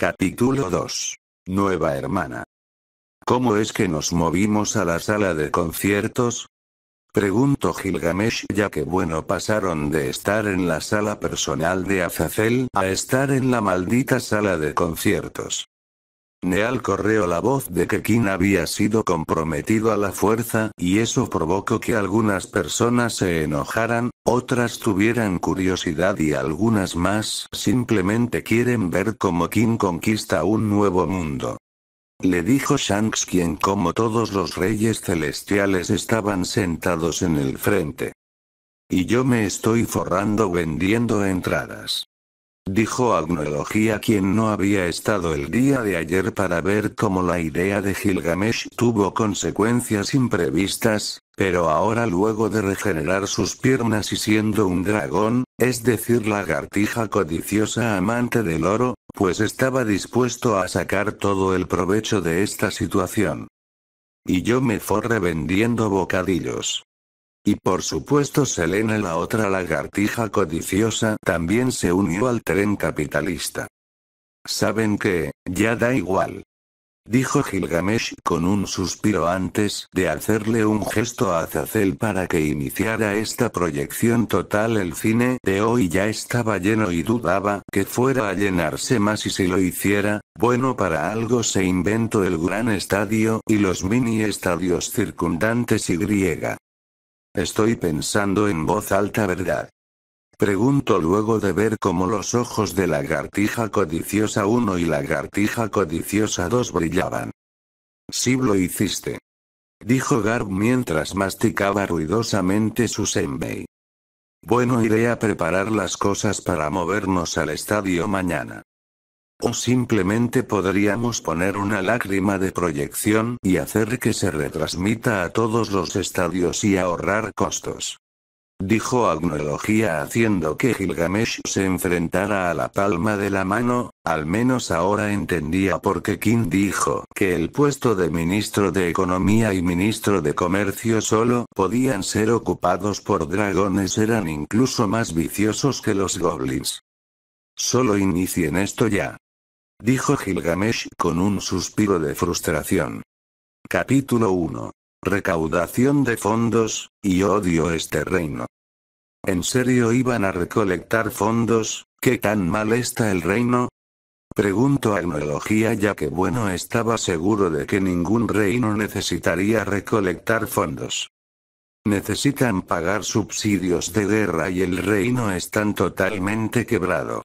Capítulo 2. Nueva hermana. ¿Cómo es que nos movimos a la sala de conciertos? Pregunto Gilgamesh ya que bueno pasaron de estar en la sala personal de Azazel a estar en la maldita sala de conciertos. Neal corrió la voz de que King había sido comprometido a la fuerza, y eso provocó que algunas personas se enojaran, otras tuvieran curiosidad y algunas más simplemente quieren ver cómo King conquista un nuevo mundo. Le dijo Shanks quien como todos los reyes celestiales estaban sentados en el frente. Y yo me estoy forrando vendiendo entradas dijo Agnología quien no había estado el día de ayer para ver cómo la idea de Gilgamesh tuvo consecuencias imprevistas, pero ahora luego de regenerar sus piernas y siendo un dragón, es decir lagartija codiciosa amante del oro, pues estaba dispuesto a sacar todo el provecho de esta situación. Y yo me forre vendiendo bocadillos. Y por supuesto Selena la otra lagartija codiciosa también se unió al tren capitalista. ¿Saben que, Ya da igual. Dijo Gilgamesh con un suspiro antes de hacerle un gesto a Azazel para que iniciara esta proyección total. El cine de hoy ya estaba lleno y dudaba que fuera a llenarse más y si lo hiciera, bueno para algo se inventó el gran estadio y los mini estadios circundantes y griega. Estoy pensando en voz alta, ¿verdad? Pregunto luego de ver cómo los ojos de lagartija codiciosa 1 y lagartija codiciosa 2 brillaban. Sí lo hiciste. Dijo Garb mientras masticaba ruidosamente su sembei. Bueno, iré a preparar las cosas para movernos al estadio mañana. O simplemente podríamos poner una lágrima de proyección y hacer que se retransmita a todos los estadios y ahorrar costos. Dijo Agnología haciendo que Gilgamesh se enfrentara a la palma de la mano, al menos ahora entendía por qué King dijo que el puesto de ministro de Economía y ministro de Comercio solo podían ser ocupados por dragones eran incluso más viciosos que los goblins. Solo inicien esto ya dijo Gilgamesh con un suspiro de frustración. Capítulo 1. Recaudación de fondos, y odio este reino. ¿En serio iban a recolectar fondos? ¿Qué tan mal está el reino? Pregunto a ya que bueno estaba seguro de que ningún reino necesitaría recolectar fondos. Necesitan pagar subsidios de guerra y el reino está totalmente quebrado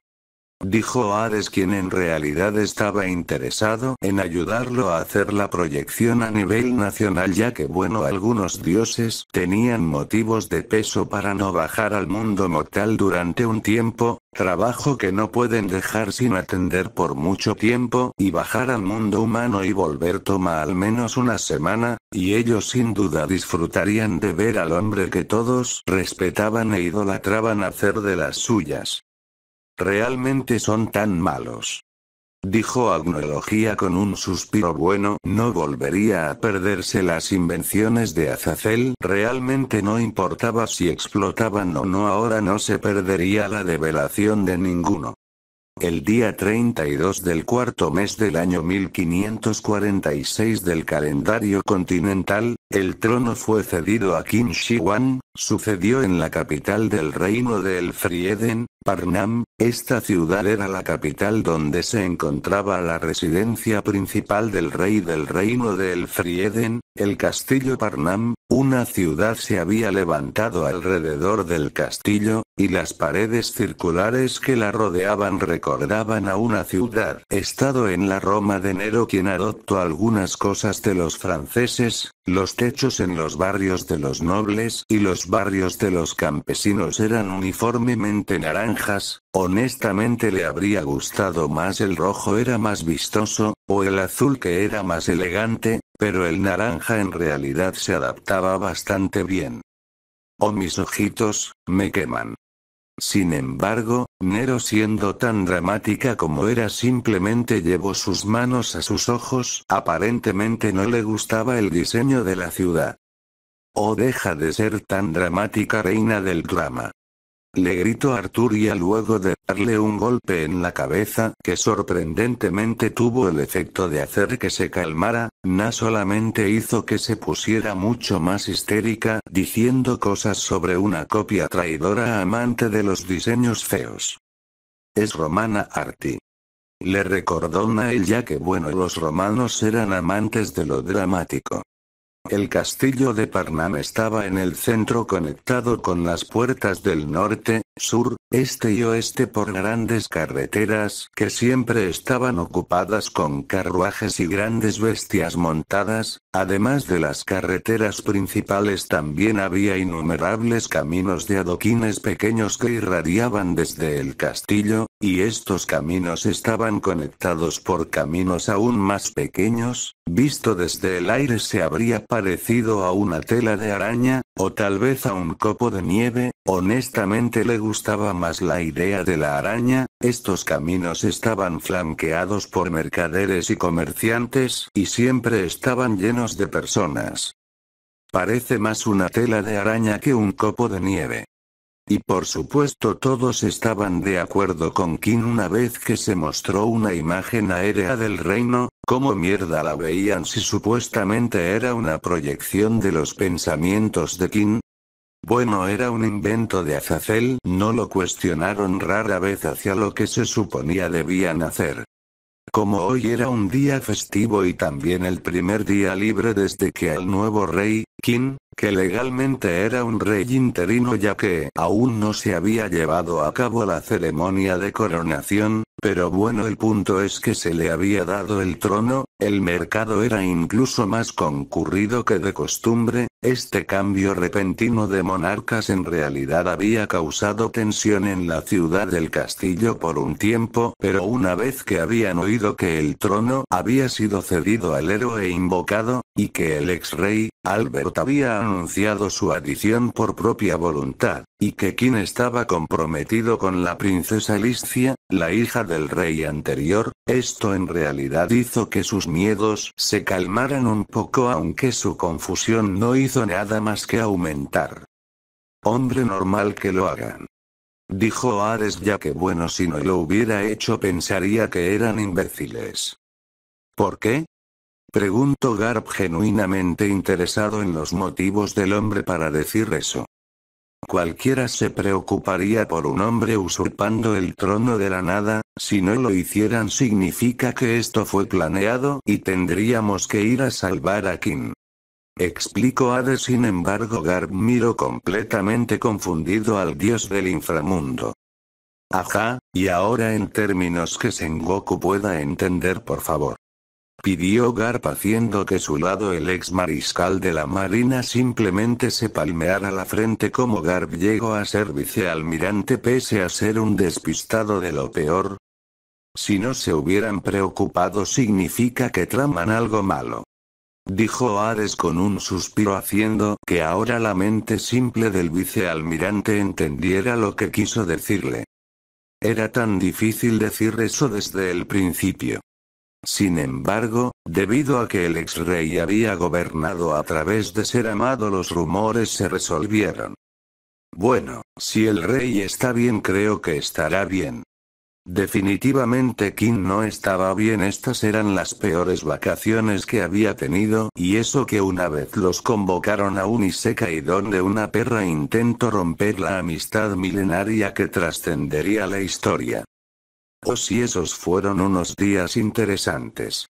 dijo Ares quien en realidad estaba interesado en ayudarlo a hacer la proyección a nivel nacional ya que bueno algunos dioses tenían motivos de peso para no bajar al mundo mortal durante un tiempo, trabajo que no pueden dejar sin atender por mucho tiempo y bajar al mundo humano y volver toma al menos una semana, y ellos sin duda disfrutarían de ver al hombre que todos respetaban e idolatraban hacer de las suyas. Realmente son tan malos. Dijo Agnología con un suspiro bueno, no volvería a perderse las invenciones de Azazel, realmente no importaba si explotaban o no, ahora no se perdería la develación de ninguno. El día 32 del cuarto mes del año 1546 del calendario continental, el trono fue cedido a Qin Shi Sucedió en la capital del reino de Elfrieden, Parnam, esta ciudad era la capital donde se encontraba la residencia principal del rey del reino de Elfrieden, el castillo Parnam, una ciudad se había levantado alrededor del castillo, y las paredes circulares que la rodeaban recordaban a una ciudad. Estado en la Roma de Nero quien adoptó algunas cosas de los franceses, los techos en los barrios de los nobles y los barrios de los campesinos eran uniformemente naranjas, honestamente le habría gustado más el rojo era más vistoso, o el azul que era más elegante, pero el naranja en realidad se adaptaba bastante bien. Oh mis ojitos, me queman. Sin embargo, Nero siendo tan dramática como era simplemente llevó sus manos a sus ojos, aparentemente no le gustaba el diseño de la ciudad. Oh deja de ser tan dramática reina del drama. Le gritó Arturia luego de darle un golpe en la cabeza que sorprendentemente tuvo el efecto de hacer que se calmara, Na solamente hizo que se pusiera mucho más histérica diciendo cosas sobre una copia traidora amante de los diseños feos. Es romana Arti. Le recordó Nael ya que bueno los romanos eran amantes de lo dramático. El castillo de Parnam estaba en el centro conectado con las puertas del norte, sur, este y oeste por grandes carreteras que siempre estaban ocupadas con carruajes y grandes bestias montadas, además de las carreteras principales también había innumerables caminos de adoquines pequeños que irradiaban desde el castillo, y estos caminos estaban conectados por caminos aún más pequeños, Visto desde el aire se habría parecido a una tela de araña, o tal vez a un copo de nieve, honestamente le gustaba más la idea de la araña, estos caminos estaban flanqueados por mercaderes y comerciantes, y siempre estaban llenos de personas. Parece más una tela de araña que un copo de nieve. Y por supuesto todos estaban de acuerdo con King una vez que se mostró una imagen aérea del reino, ¿cómo mierda la veían si supuestamente era una proyección de los pensamientos de King? Bueno, era un invento de Azazel, no lo cuestionaron rara vez hacia lo que se suponía debían hacer. Como hoy era un día festivo y también el primer día libre desde que el nuevo rey, Kim, que legalmente era un rey interino ya que aún no se había llevado a cabo la ceremonia de coronación, pero bueno el punto es que se le había dado el trono, el mercado era incluso más concurrido que de costumbre, este cambio repentino de monarcas en realidad había causado tensión en la ciudad del castillo por un tiempo, pero una vez que habían oído que el trono había sido cedido al héroe invocado, y que el ex rey, Albert había anunciado su adición por propia voluntad, y que quien estaba comprometido con la princesa Licia, la hija del rey anterior, esto en realidad hizo que sus miedos se calmaran un poco aunque su confusión no hizo nada más que aumentar. Hombre normal que lo hagan. Dijo Ares ya que bueno si no lo hubiera hecho pensaría que eran imbéciles. ¿Por qué? Preguntó Garp genuinamente interesado en los motivos del hombre para decir eso. Cualquiera se preocuparía por un hombre usurpando el trono de la nada, si no lo hicieran significa que esto fue planeado y tendríamos que ir a salvar a Kim. Explicó Hades sin embargo Garb miró completamente confundido al dios del inframundo. Ajá, y ahora en términos que Sengoku pueda entender por favor. Pidió Garp haciendo que su lado el ex mariscal de la marina simplemente se palmeara la frente como Garp llegó a ser vicealmirante pese a ser un despistado de lo peor. Si no se hubieran preocupado significa que traman algo malo dijo Ares con un suspiro haciendo que ahora la mente simple del vicealmirante entendiera lo que quiso decirle. Era tan difícil decir eso desde el principio. Sin embargo, debido a que el exrey había gobernado a través de ser amado los rumores se resolvieron. Bueno, si el rey está bien creo que estará bien. Definitivamente Kim no estaba bien, estas eran las peores vacaciones que había tenido, y eso que una vez los convocaron a Uniseca y donde una perra intentó romper la amistad milenaria que trascendería la historia. Oh si esos fueron unos días interesantes.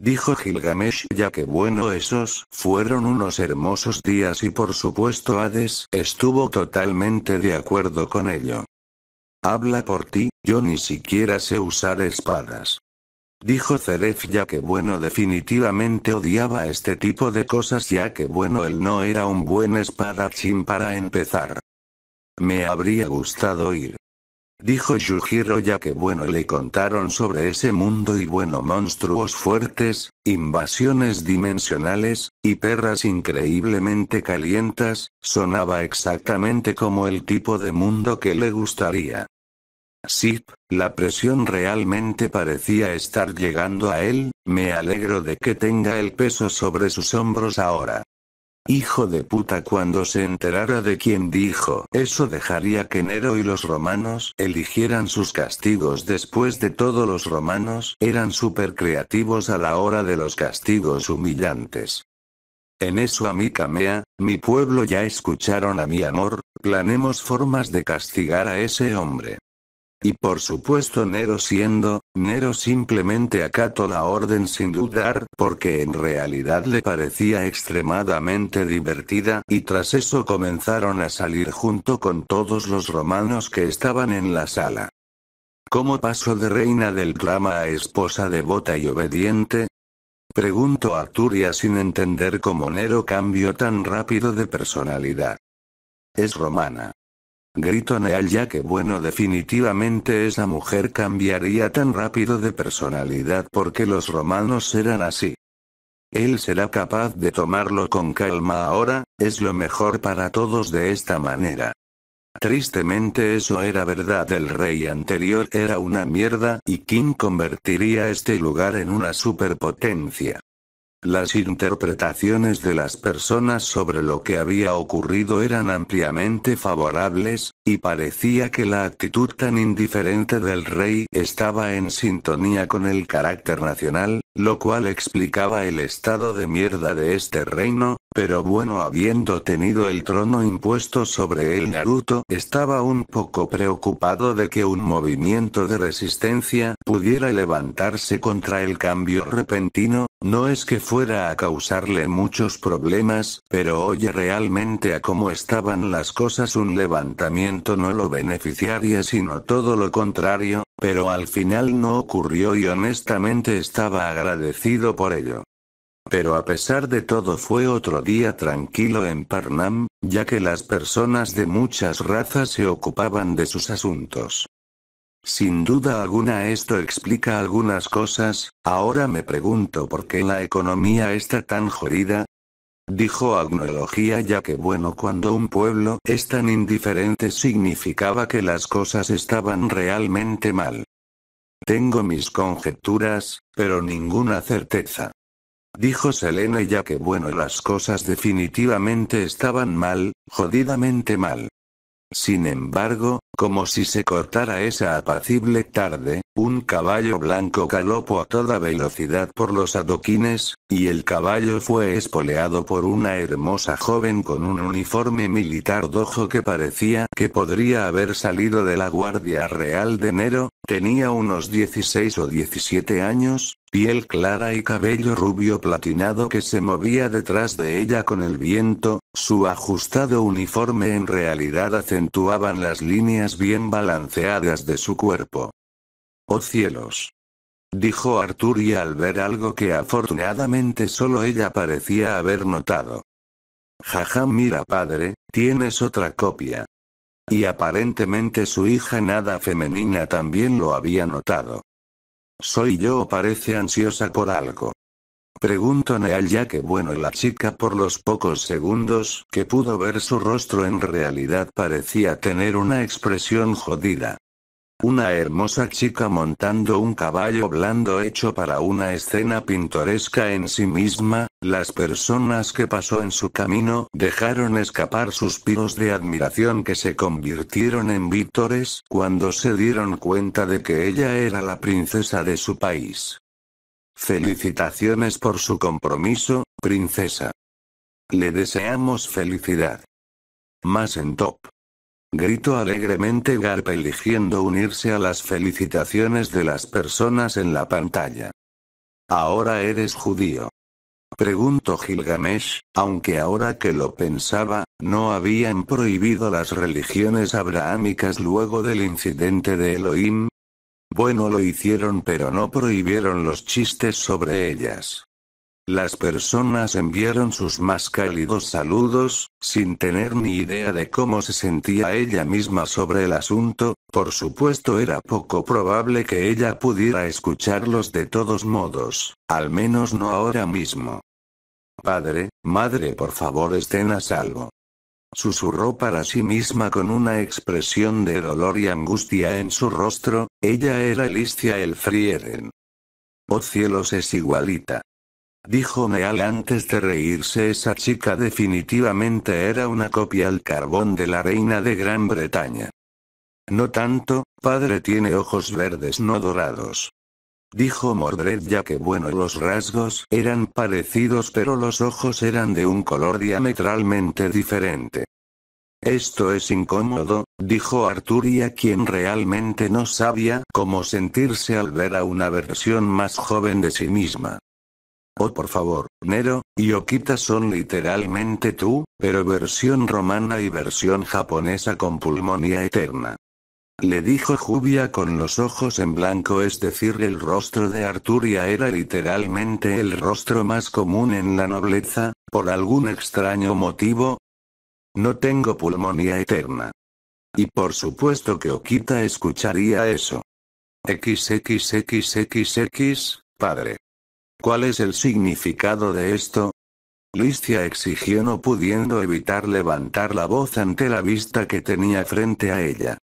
Dijo Gilgamesh ya que bueno esos, fueron unos hermosos días y por supuesto Hades estuvo totalmente de acuerdo con ello. Habla por ti, yo ni siquiera sé usar espadas. Dijo Zeref, ya que bueno definitivamente odiaba este tipo de cosas ya que bueno él no era un buen espadachín para empezar. Me habría gustado ir. Dijo Yujiro ya que bueno le contaron sobre ese mundo y bueno monstruos fuertes, invasiones dimensionales, y perras increíblemente calientas, sonaba exactamente como el tipo de mundo que le gustaría. Sip, la presión realmente parecía estar llegando a él, me alegro de que tenga el peso sobre sus hombros ahora. Hijo de puta cuando se enterara de quien dijo eso dejaría que Nero y los romanos eligieran sus castigos después de todo los romanos eran súper creativos a la hora de los castigos humillantes. En eso a mi mea, mi pueblo ya escucharon a mi amor, planemos formas de castigar a ese hombre. Y por supuesto Nero siendo, Nero simplemente acató la orden sin dudar porque en realidad le parecía extremadamente divertida y tras eso comenzaron a salir junto con todos los romanos que estaban en la sala. ¿Cómo pasó de reina del drama a esposa devota y obediente? Preguntó Arturia sin entender cómo Nero cambió tan rápido de personalidad. Es romana. Gritó Neal ya que bueno definitivamente esa mujer cambiaría tan rápido de personalidad porque los romanos eran así. Él será capaz de tomarlo con calma ahora, es lo mejor para todos de esta manera. Tristemente eso era verdad, el rey anterior era una mierda y King convertiría este lugar en una superpotencia. Las interpretaciones de las personas sobre lo que había ocurrido eran ampliamente favorables, y parecía que la actitud tan indiferente del rey estaba en sintonía con el carácter nacional, lo cual explicaba el estado de mierda de este reino, pero bueno habiendo tenido el trono impuesto sobre el Naruto estaba un poco preocupado de que un movimiento de resistencia pudiera levantarse contra el cambio repentino, no es que fuera a causarle muchos problemas, pero oye realmente a cómo estaban las cosas un levantamiento no lo beneficiaría sino todo lo contrario, pero al final no ocurrió y honestamente estaba agradecido por ello. Pero a pesar de todo fue otro día tranquilo en Parnam, ya que las personas de muchas razas se ocupaban de sus asuntos. Sin duda alguna esto explica algunas cosas, ahora me pregunto por qué la economía está tan jodida, Dijo agnología ya que bueno cuando un pueblo es tan indiferente significaba que las cosas estaban realmente mal. Tengo mis conjeturas, pero ninguna certeza. Dijo Selene ya que bueno las cosas definitivamente estaban mal, jodidamente mal. Sin embargo, como si se cortara esa apacible tarde, un caballo blanco galopó a toda velocidad por los adoquines, y el caballo fue espoleado por una hermosa joven con un uniforme militar dojo que parecía que podría haber salido de la Guardia Real de Enero, tenía unos 16 o 17 años, piel clara y cabello rubio platinado que se movía detrás de ella con el viento, su ajustado uniforme en realidad acentuaban las líneas bien balanceadas de su cuerpo. ¡Oh cielos! dijo Arturia al ver algo que afortunadamente solo ella parecía haber notado. Jaja, mira padre, tienes otra copia. Y aparentemente su hija nada femenina también lo había notado. Soy yo parece ansiosa por algo. Pregunto Neal ya que bueno la chica por los pocos segundos que pudo ver su rostro en realidad parecía tener una expresión jodida. Una hermosa chica montando un caballo blando hecho para una escena pintoresca en sí misma, las personas que pasó en su camino dejaron escapar suspiros de admiración que se convirtieron en vítores cuando se dieron cuenta de que ella era la princesa de su país. Felicitaciones por su compromiso, princesa. Le deseamos felicidad. Más en top. Gritó alegremente Garp eligiendo unirse a las felicitaciones de las personas en la pantalla. Ahora eres judío. Preguntó Gilgamesh, aunque ahora que lo pensaba, no habían prohibido las religiones abrahámicas luego del incidente de Elohim, bueno lo hicieron pero no prohibieron los chistes sobre ellas. Las personas enviaron sus más cálidos saludos, sin tener ni idea de cómo se sentía ella misma sobre el asunto, por supuesto era poco probable que ella pudiera escucharlos de todos modos, al menos no ahora mismo. Padre, madre, por favor estén a salvo. Susurró para sí misma con una expresión de dolor y angustia en su rostro, ella era Alicia el Frieren. Oh cielos es igualita. Dijo Neal antes de reírse esa chica definitivamente era una copia al carbón de la reina de Gran Bretaña. No tanto, padre tiene ojos verdes no dorados dijo Mordred ya que bueno los rasgos eran parecidos pero los ojos eran de un color diametralmente diferente. Esto es incómodo, dijo Arturia quien realmente no sabía cómo sentirse al ver a una versión más joven de sí misma. Oh por favor, Nero, y Okita son literalmente tú, pero versión romana y versión japonesa con pulmonía eterna le dijo Jubia con los ojos en blanco, es decir, el rostro de Arturia era literalmente el rostro más común en la nobleza, por algún extraño motivo. No tengo pulmonía eterna. Y por supuesto que Okita escucharía eso. XXXXX, padre. ¿Cuál es el significado de esto? Listia exigió no pudiendo evitar levantar la voz ante la vista que tenía frente a ella.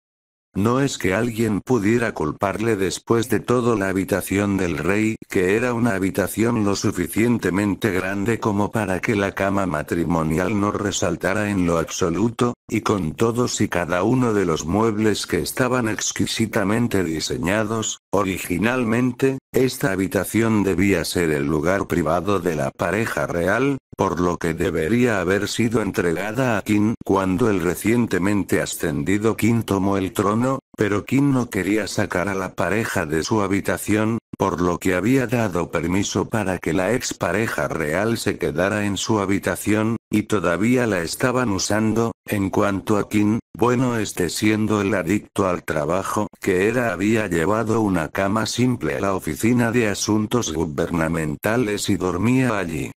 No es que alguien pudiera culparle después de todo la habitación del rey, que era una habitación lo suficientemente grande como para que la cama matrimonial no resaltara en lo absoluto, y con todos y cada uno de los muebles que estaban exquisitamente diseñados, originalmente, esta habitación debía ser el lugar privado de la pareja real, por lo que debería haber sido entregada a Qin cuando el recientemente ascendido Kim tomó el trono, pero Qin no quería sacar a la pareja de su habitación, por lo que había dado permiso para que la ex pareja real se quedara en su habitación, y todavía la estaban usando, en cuanto a Qin, bueno este siendo el adicto al trabajo que era había llevado una cama simple a la oficina de asuntos gubernamentales y dormía allí.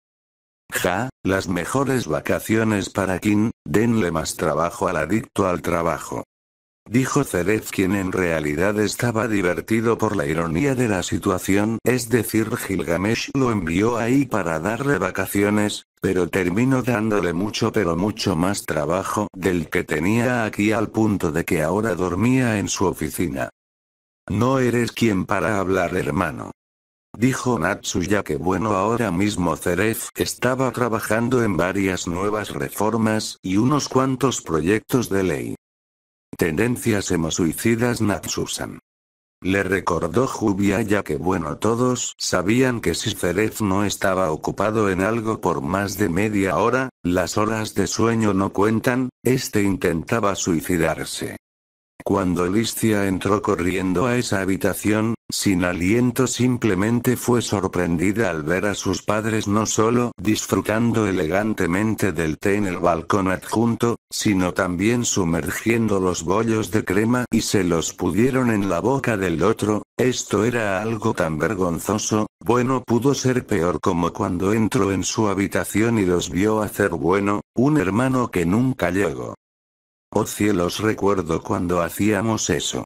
Ja, las mejores vacaciones para quien, denle más trabajo al adicto al trabajo. Dijo Zerez quien en realidad estaba divertido por la ironía de la situación, es decir Gilgamesh lo envió ahí para darle vacaciones, pero terminó dándole mucho pero mucho más trabajo del que tenía aquí al punto de que ahora dormía en su oficina. No eres quien para hablar hermano dijo Natsu ya que bueno ahora mismo Ceref estaba trabajando en varias nuevas reformas y unos cuantos proyectos de ley. Tendencias hemosuicidas Natsusan. Le recordó Jubia ya que bueno todos sabían que si Ceref no estaba ocupado en algo por más de media hora, las horas de sueño no cuentan, este intentaba suicidarse. Cuando Listia entró corriendo a esa habitación, sin aliento simplemente fue sorprendida al ver a sus padres no solo disfrutando elegantemente del té en el balcón adjunto, sino también sumergiendo los bollos de crema y se los pudieron en la boca del otro, esto era algo tan vergonzoso, bueno pudo ser peor como cuando entró en su habitación y los vio hacer bueno, un hermano que nunca llegó. Oh cielos recuerdo cuando hacíamos eso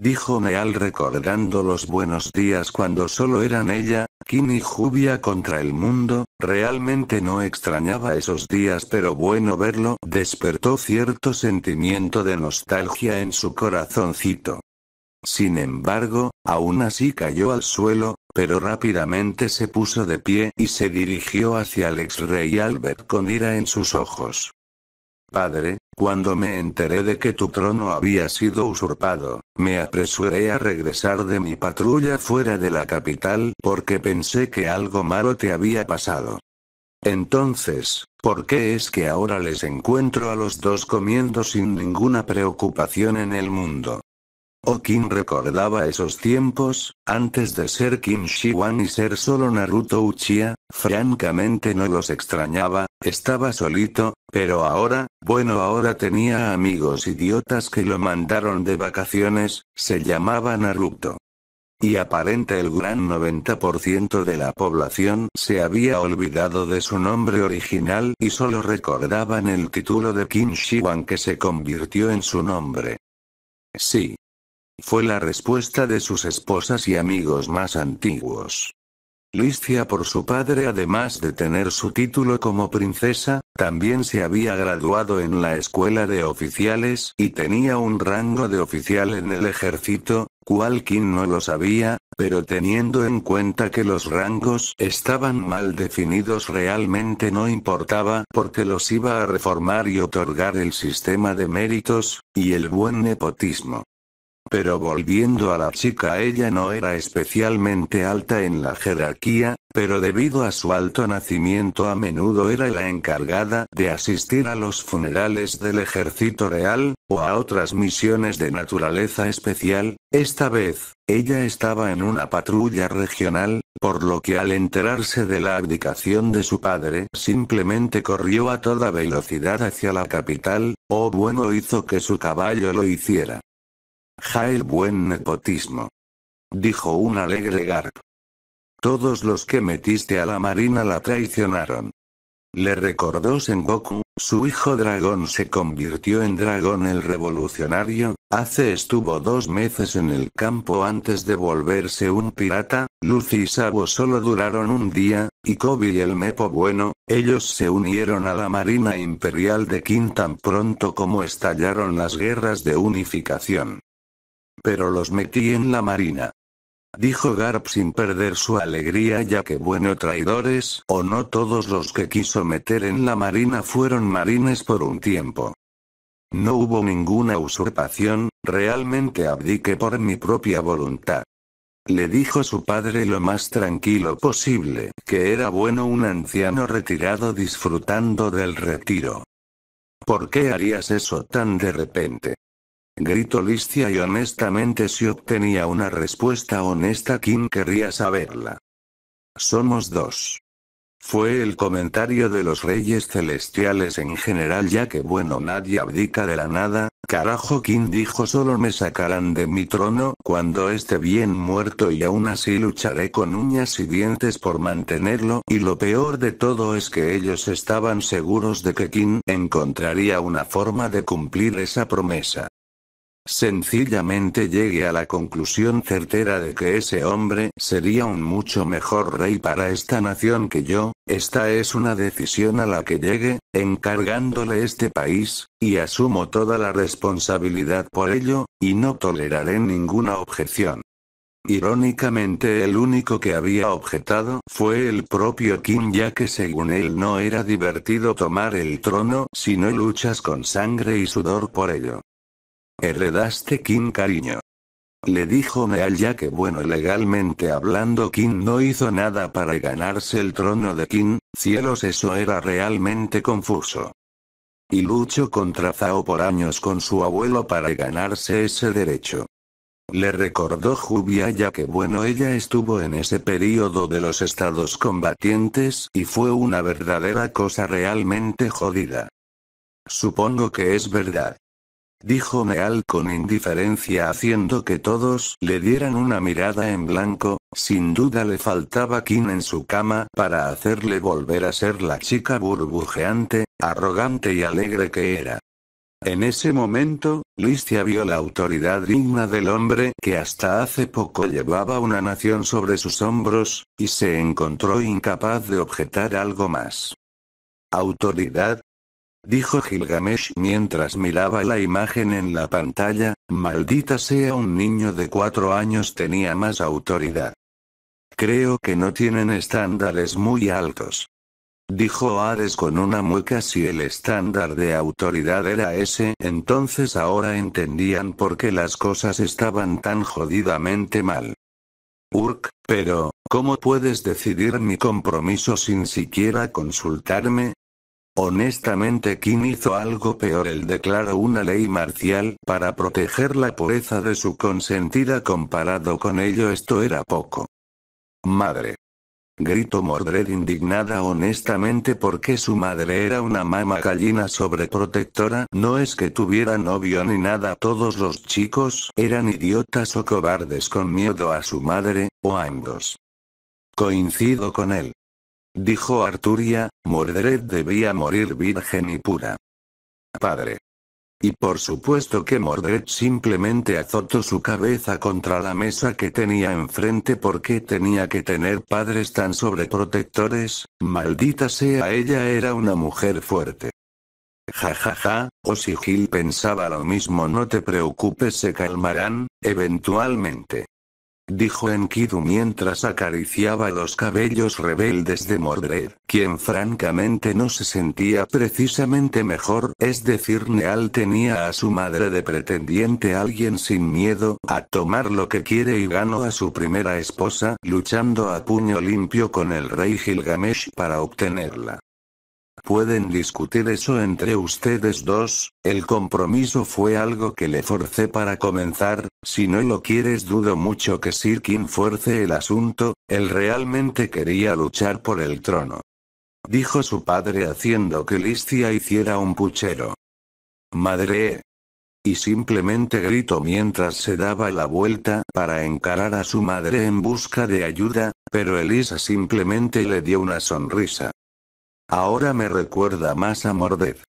dijo Neal recordando los buenos días cuando solo eran ella, Kim y Jubia contra el mundo, realmente no extrañaba esos días pero bueno verlo despertó cierto sentimiento de nostalgia en su corazoncito. Sin embargo, aún así cayó al suelo, pero rápidamente se puso de pie y se dirigió hacia el ex rey Albert con ira en sus ojos. Padre, cuando me enteré de que tu trono había sido usurpado, me apresuré a regresar de mi patrulla fuera de la capital porque pensé que algo malo te había pasado. Entonces, ¿por qué es que ahora les encuentro a los dos comiendo sin ninguna preocupación en el mundo? Kim recordaba esos tiempos, antes de ser Kim Shiwan y ser solo Naruto Uchiha, francamente no los extrañaba, estaba solito, pero ahora, bueno ahora tenía amigos idiotas que lo mandaron de vacaciones, se llamaba Naruto. Y aparente el gran 90% de la población se había olvidado de su nombre original y solo recordaban el título de Kim Shiwan que se convirtió en su nombre. Sí, fue la respuesta de sus esposas y amigos más antiguos. Lucia por su padre además de tener su título como princesa, también se había graduado en la escuela de oficiales y tenía un rango de oficial en el ejército, cual quien no lo sabía, pero teniendo en cuenta que los rangos estaban mal definidos realmente no importaba porque los iba a reformar y otorgar el sistema de méritos, y el buen nepotismo. Pero volviendo a la chica, ella no era especialmente alta en la jerarquía, pero debido a su alto nacimiento a menudo era la encargada de asistir a los funerales del ejército real, o a otras misiones de naturaleza especial, esta vez, ella estaba en una patrulla regional, por lo que al enterarse de la abdicación de su padre simplemente corrió a toda velocidad hacia la capital, o bueno hizo que su caballo lo hiciera. Ja el buen nepotismo. Dijo un alegre Garp. Todos los que metiste a la marina la traicionaron. Le recordó Sengoku, su hijo dragón se convirtió en dragón el revolucionario, hace estuvo dos meses en el campo antes de volverse un pirata, Lucy y Sabo solo duraron un día, y Kobe y el Mepo bueno, ellos se unieron a la Marina Imperial de King tan pronto como estallaron las guerras de unificación pero los metí en la marina. Dijo Garp sin perder su alegría ya que bueno traidores, o no todos los que quiso meter en la marina fueron marines por un tiempo. No hubo ninguna usurpación, realmente abdiqué por mi propia voluntad. Le dijo su padre lo más tranquilo posible, que era bueno un anciano retirado disfrutando del retiro. ¿Por qué harías eso tan de repente? Gritó Listia y honestamente si obtenía una respuesta honesta Kim querría saberla. Somos dos. Fue el comentario de los reyes celestiales en general ya que bueno nadie abdica de la nada, carajo Kim dijo solo me sacarán de mi trono cuando esté bien muerto y aún así lucharé con uñas y dientes por mantenerlo y lo peor de todo es que ellos estaban seguros de que Kim encontraría una forma de cumplir esa promesa. Sencillamente llegué a la conclusión certera de que ese hombre sería un mucho mejor rey para esta nación que yo, esta es una decisión a la que llegué, encargándole este país, y asumo toda la responsabilidad por ello, y no toleraré ninguna objeción. Irónicamente el único que había objetado fue el propio Kim ya que según él no era divertido tomar el trono si no luchas con sangre y sudor por ello. Heredaste King cariño. Le dijo Neal ya que bueno legalmente hablando Kim no hizo nada para ganarse el trono de Kim, cielos eso era realmente confuso. Y luchó contra Zao por años con su abuelo para ganarse ese derecho. Le recordó Jubia ya que bueno ella estuvo en ese periodo de los estados combatientes y fue una verdadera cosa realmente jodida. Supongo que es verdad dijo Neal con indiferencia haciendo que todos le dieran una mirada en blanco, sin duda le faltaba quien en su cama para hacerle volver a ser la chica burbujeante, arrogante y alegre que era. En ese momento, Licia vio la autoridad digna del hombre que hasta hace poco llevaba una nación sobre sus hombros, y se encontró incapaz de objetar algo más. Autoridad, dijo Gilgamesh mientras miraba la imagen en la pantalla, maldita sea un niño de cuatro años tenía más autoridad. Creo que no tienen estándares muy altos. Dijo Ares con una mueca si el estándar de autoridad era ese, entonces ahora entendían por qué las cosas estaban tan jodidamente mal. Urk, pero, ¿cómo puedes decidir mi compromiso sin siquiera consultarme? Honestamente Kim hizo algo peor, el declaró una ley marcial para proteger la pureza de su consentida comparado con ello esto era poco. Madre. Gritó Mordred indignada honestamente porque su madre era una mama gallina sobreprotectora. No es que tuviera novio ni nada. Todos los chicos eran idiotas o cobardes con miedo a su madre, o ambos. Coincido con él. Dijo Arturia, Mordred debía morir virgen y pura. Padre. Y por supuesto que Mordred simplemente azotó su cabeza contra la mesa que tenía enfrente porque tenía que tener padres tan sobreprotectores, maldita sea ella era una mujer fuerte. Ja ja ja, o oh si Gil pensaba lo mismo no te preocupes se calmarán, eventualmente dijo Enkidu mientras acariciaba los cabellos rebeldes de Mordred, quien francamente no se sentía precisamente mejor, es decir, Neal tenía a su madre de pretendiente alguien sin miedo a tomar lo que quiere y ganó a su primera esposa, luchando a puño limpio con el rey Gilgamesh para obtenerla. Pueden discutir eso entre ustedes dos, el compromiso fue algo que le forcé para comenzar, si no lo quieres dudo mucho que Sirkin fuerce el asunto, él realmente quería luchar por el trono. Dijo su padre haciendo que Listia hiciera un puchero. Madre. Y simplemente gritó mientras se daba la vuelta para encarar a su madre en busca de ayuda, pero Elisa simplemente le dio una sonrisa. Ahora me recuerda más a morder.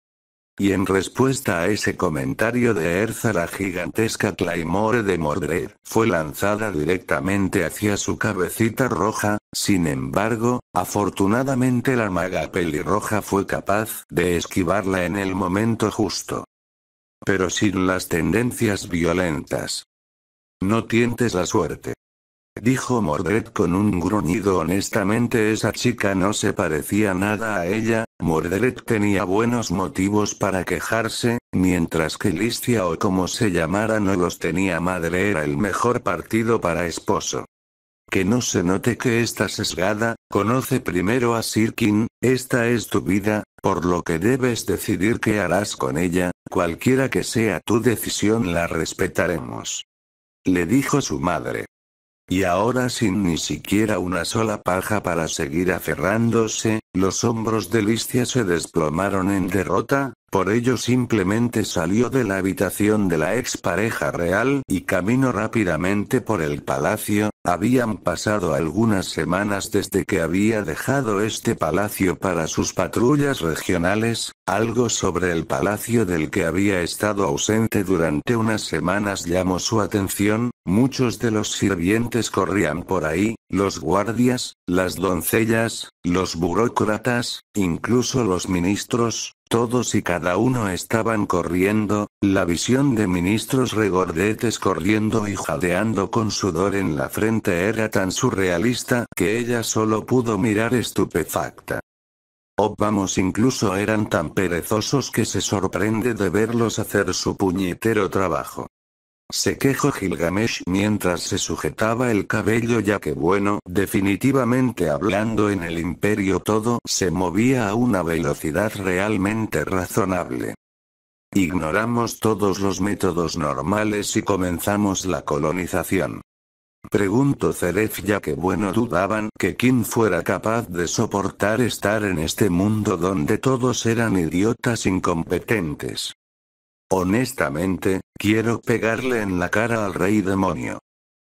Y en respuesta a ese comentario de Erza la gigantesca Claymore de Mordred fue lanzada directamente hacia su cabecita roja, sin embargo, afortunadamente la maga pelirroja fue capaz de esquivarla en el momento justo. Pero sin las tendencias violentas. No tientes la suerte dijo Mordred con un gruñido. Honestamente esa chica no se parecía nada a ella, Mordred tenía buenos motivos para quejarse, mientras que Listia o como se llamara no los tenía madre era el mejor partido para esposo. Que no se note que está sesgada, conoce primero a Sirkin, esta es tu vida, por lo que debes decidir qué harás con ella, cualquiera que sea tu decisión la respetaremos. Le dijo su madre. Y ahora sin ni siquiera una sola paja para seguir aferrándose, los hombros de Licia se desplomaron en derrota, por ello simplemente salió de la habitación de la pareja real y caminó rápidamente por el palacio, habían pasado algunas semanas desde que había dejado este palacio para sus patrullas regionales, algo sobre el palacio del que había estado ausente durante unas semanas llamó su atención, Muchos de los sirvientes corrían por ahí, los guardias, las doncellas, los burócratas, incluso los ministros, todos y cada uno estaban corriendo, la visión de ministros regordetes corriendo y jadeando con sudor en la frente era tan surrealista que ella solo pudo mirar estupefacta. O vamos incluso eran tan perezosos que se sorprende de verlos hacer su puñetero trabajo. Se quejó Gilgamesh mientras se sujetaba el cabello ya que bueno, definitivamente hablando en el imperio todo se movía a una velocidad realmente razonable. Ignoramos todos los métodos normales y comenzamos la colonización. Pregunto Ceref ya que bueno dudaban que Kim fuera capaz de soportar estar en este mundo donde todos eran idiotas incompetentes. Honestamente, quiero pegarle en la cara al rey demonio.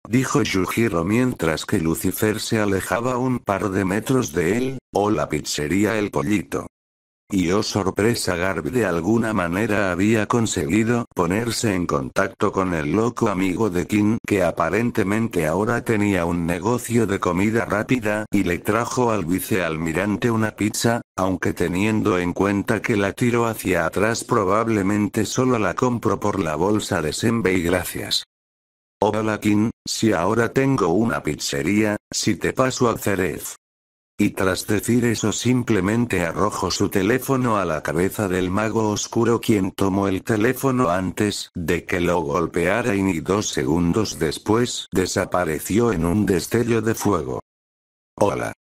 Dijo Yujiro mientras que Lucifer se alejaba un par de metros de él, o la pizzería El Pollito. Y oh sorpresa Garb de alguna manera había conseguido ponerse en contacto con el loco amigo de Kim que aparentemente ahora tenía un negocio de comida rápida y le trajo al vicealmirante una pizza, aunque teniendo en cuenta que la tiró hacia atrás probablemente solo la compro por la bolsa de sembe y gracias. Hola King, si ahora tengo una pizzería, si te paso a Cerez. Y tras decir eso simplemente arrojó su teléfono a la cabeza del mago oscuro quien tomó el teléfono antes de que lo golpeara y ni dos segundos después desapareció en un destello de fuego. Hola.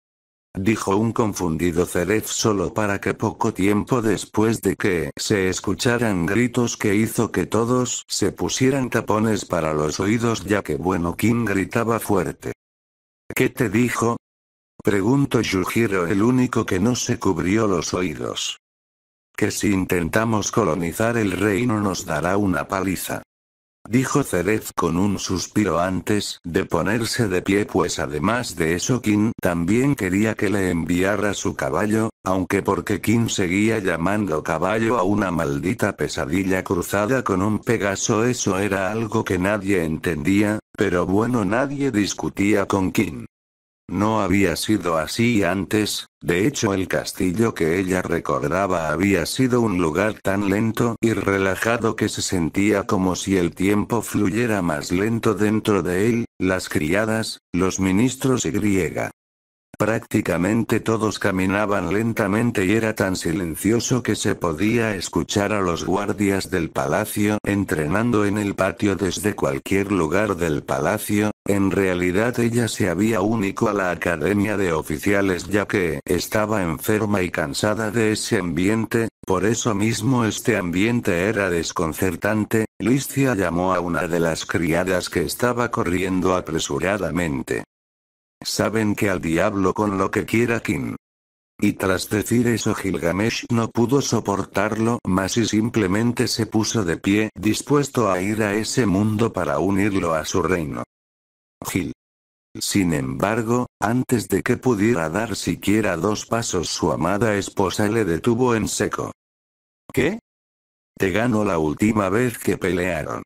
Dijo un confundido Ceref solo para que poco tiempo después de que se escucharan gritos que hizo que todos se pusieran tapones para los oídos ya que Bueno King gritaba fuerte. ¿Qué te dijo? Preguntó Yujiro el único que no se cubrió los oídos. Que si intentamos colonizar el reino nos dará una paliza. Dijo Cerez con un suspiro antes de ponerse de pie pues además de eso King también quería que le enviara su caballo, aunque porque King seguía llamando caballo a una maldita pesadilla cruzada con un Pegaso eso era algo que nadie entendía, pero bueno nadie discutía con King. No había sido así antes, de hecho el castillo que ella recordaba había sido un lugar tan lento y relajado que se sentía como si el tiempo fluyera más lento dentro de él, las criadas, los ministros y griega. Prácticamente todos caminaban lentamente y era tan silencioso que se podía escuchar a los guardias del palacio entrenando en el patio desde cualquier lugar del palacio, en realidad ella se había único a la academia de oficiales ya que estaba enferma y cansada de ese ambiente, por eso mismo este ambiente era desconcertante, Licia llamó a una de las criadas que estaba corriendo apresuradamente. Saben que al diablo con lo que quiera Kim. Y tras decir eso Gilgamesh no pudo soportarlo más y simplemente se puso de pie dispuesto a ir a ese mundo para unirlo a su reino. Gil. Sin embargo, antes de que pudiera dar siquiera dos pasos su amada esposa le detuvo en seco. ¿Qué? Te gano la última vez que pelearon.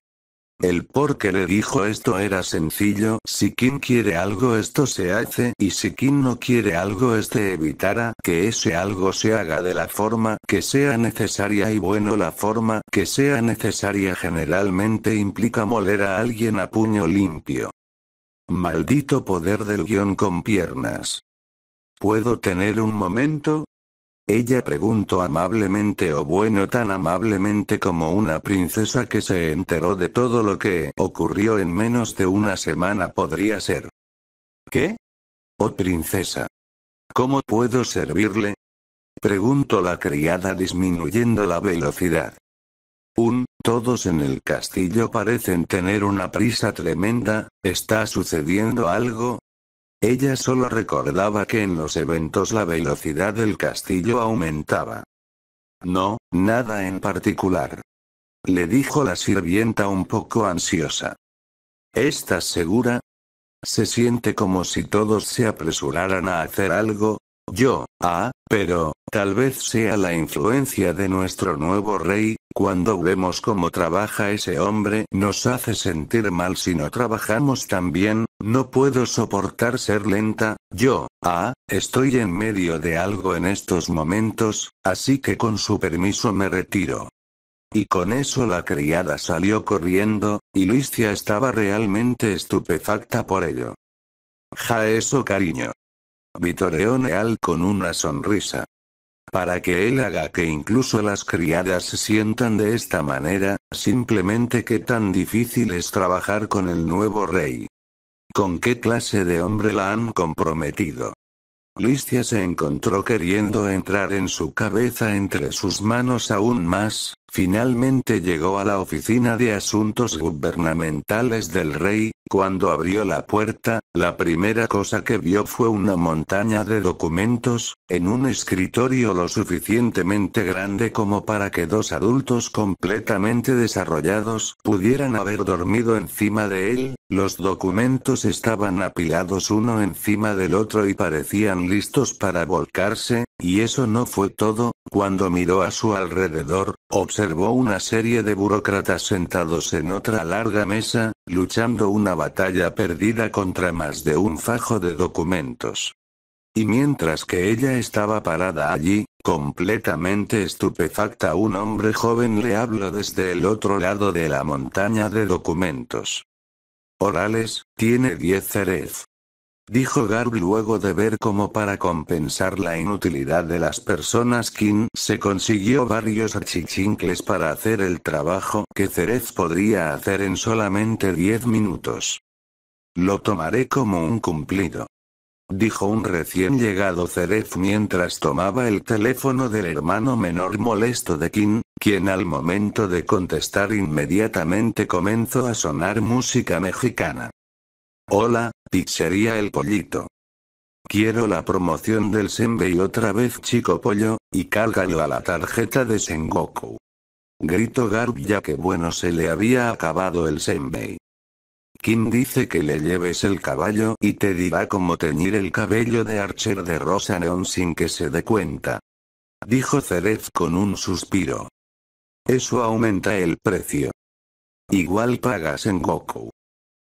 El por qué le dijo esto era sencillo, si quien quiere algo esto se hace y si quien no quiere algo este evitará que ese algo se haga de la forma que sea necesaria y bueno la forma que sea necesaria generalmente implica moler a alguien a puño limpio. Maldito poder del guión con piernas. ¿Puedo tener un momento? Ella preguntó amablemente o oh, bueno tan amablemente como una princesa que se enteró de todo lo que ocurrió en menos de una semana podría ser. ¿Qué? Oh princesa. ¿Cómo puedo servirle? Preguntó la criada disminuyendo la velocidad. Un, todos en el castillo parecen tener una prisa tremenda, ¿está sucediendo algo? Ella solo recordaba que en los eventos la velocidad del castillo aumentaba. No, nada en particular. Le dijo la sirvienta un poco ansiosa. ¿Estás segura? Se siente como si todos se apresuraran a hacer algo. Yo, ah, pero, tal vez sea la influencia de nuestro nuevo rey, cuando vemos cómo trabaja ese hombre nos hace sentir mal si no trabajamos tan bien, no puedo soportar ser lenta, yo, ah, estoy en medio de algo en estos momentos, así que con su permiso me retiro. Y con eso la criada salió corriendo, y Lucia estaba realmente estupefacta por ello. Ja eso cariño. Vitoreó Neal con una sonrisa para que él haga que incluso las criadas se sientan de esta manera, simplemente qué tan difícil es trabajar con el nuevo rey. ¿Con qué clase de hombre la han comprometido? Listia se encontró queriendo entrar en su cabeza entre sus manos aún más, finalmente llegó a la oficina de asuntos gubernamentales del rey, cuando abrió la puerta, la primera cosa que vio fue una montaña de documentos, en un escritorio lo suficientemente grande como para que dos adultos completamente desarrollados pudieran haber dormido encima de él, los documentos estaban apilados uno encima del otro y parecían listos para volcarse, y eso no fue todo, cuando miró a su alrededor, observó una serie de burócratas sentados en otra larga mesa, luchando una batalla perdida contra más de un fajo de documentos. Y mientras que ella estaba parada allí, completamente estupefacta, un hombre joven le habló desde el otro lado de la montaña de documentos. Orales, tiene 10 cerez. Dijo Garb luego de ver cómo para compensar la inutilidad de las personas King se consiguió varios achichincles para hacer el trabajo que Cerez podría hacer en solamente 10 minutos. Lo tomaré como un cumplido. Dijo un recién llegado Cerez mientras tomaba el teléfono del hermano menor molesto de Kim quien al momento de contestar inmediatamente comenzó a sonar música mexicana. Hola, Pizzería El Pollito. Quiero la promoción del Senbei otra vez chico pollo, y cálgalo a la tarjeta de Sengoku. Grito Garb ya que bueno se le había acabado el Senbei. Kim dice que le lleves el caballo y te dirá cómo teñir el cabello de Archer de rosa neón sin que se dé cuenta. Dijo Cerez con un suspiro. Eso aumenta el precio. Igual pagas Sengoku.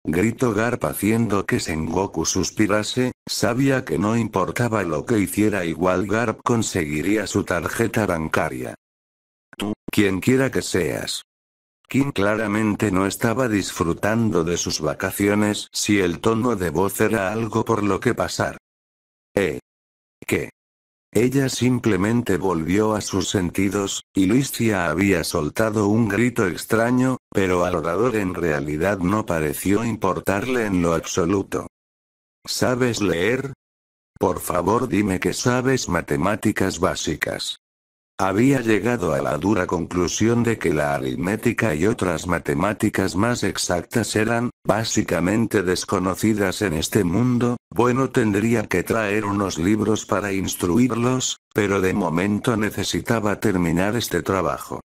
Gritó Garp haciendo que Sengoku suspirase, sabía que no importaba lo que hiciera igual Garp conseguiría su tarjeta bancaria. Tú, quien quiera que seas. Kim claramente no estaba disfrutando de sus vacaciones si el tono de voz era algo por lo que pasar. ¿Eh? ¿Qué? Ella simplemente volvió a sus sentidos, y Lucia había soltado un grito extraño, pero al orador en realidad no pareció importarle en lo absoluto. ¿Sabes leer? Por favor dime que sabes matemáticas básicas. Había llegado a la dura conclusión de que la aritmética y otras matemáticas más exactas eran, básicamente desconocidas en este mundo, bueno tendría que traer unos libros para instruirlos, pero de momento necesitaba terminar este trabajo.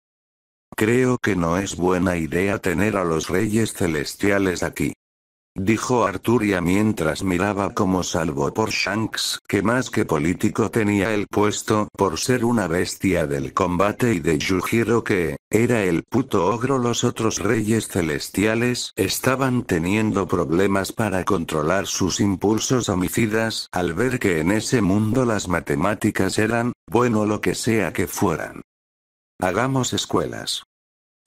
Creo que no es buena idea tener a los reyes celestiales aquí dijo Arturia mientras miraba como salvo por Shanks, que más que político tenía el puesto por ser una bestia del combate y de Yujiro que, era el puto ogro los otros reyes celestiales estaban teniendo problemas para controlar sus impulsos homicidas al ver que en ese mundo las matemáticas eran, bueno lo que sea que fueran. Hagamos escuelas.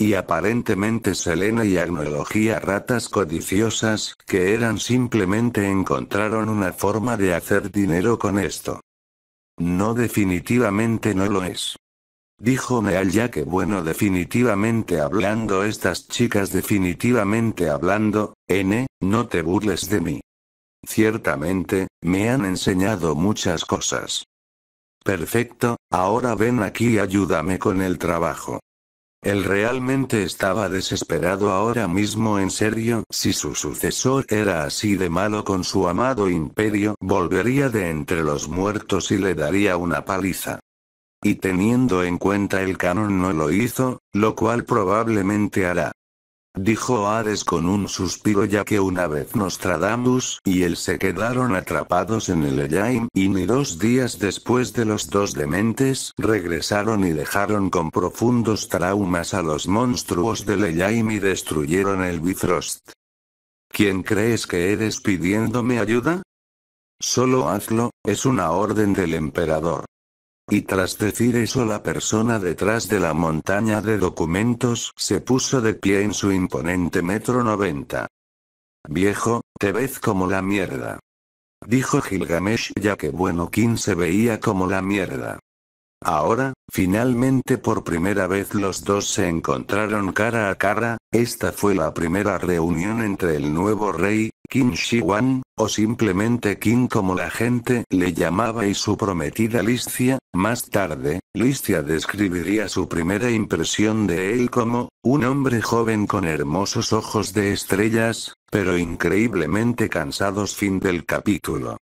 Y aparentemente Selena y Agnología ratas codiciosas, que eran simplemente encontraron una forma de hacer dinero con esto. No definitivamente no lo es. Dijo Neal ya que bueno definitivamente hablando estas chicas definitivamente hablando, N, no te burles de mí. Ciertamente, me han enseñado muchas cosas. Perfecto, ahora ven aquí y ayúdame con el trabajo. Él realmente estaba desesperado ahora mismo en serio, si su sucesor era así de malo con su amado imperio, volvería de entre los muertos y le daría una paliza. Y teniendo en cuenta el canon no lo hizo, lo cual probablemente hará dijo Ares con un suspiro ya que una vez Nostradamus y él se quedaron atrapados en el Eyaim y ni dos días después de los dos dementes regresaron y dejaron con profundos traumas a los monstruos del Eyaim y destruyeron el Bifrost. ¿Quién crees que eres pidiéndome ayuda? Solo hazlo, es una orden del emperador. Y tras decir eso la persona detrás de la montaña de documentos se puso de pie en su imponente metro noventa. Viejo, te ves como la mierda. Dijo Gilgamesh ya que Bueno King se veía como la mierda. Ahora, finalmente por primera vez los dos se encontraron cara a cara, esta fue la primera reunión entre el nuevo rey, Kim Shiwan o simplemente King como la gente le llamaba y su prometida Listia, más tarde, Listia describiría su primera impresión de él como, un hombre joven con hermosos ojos de estrellas, pero increíblemente cansados. Fin del capítulo.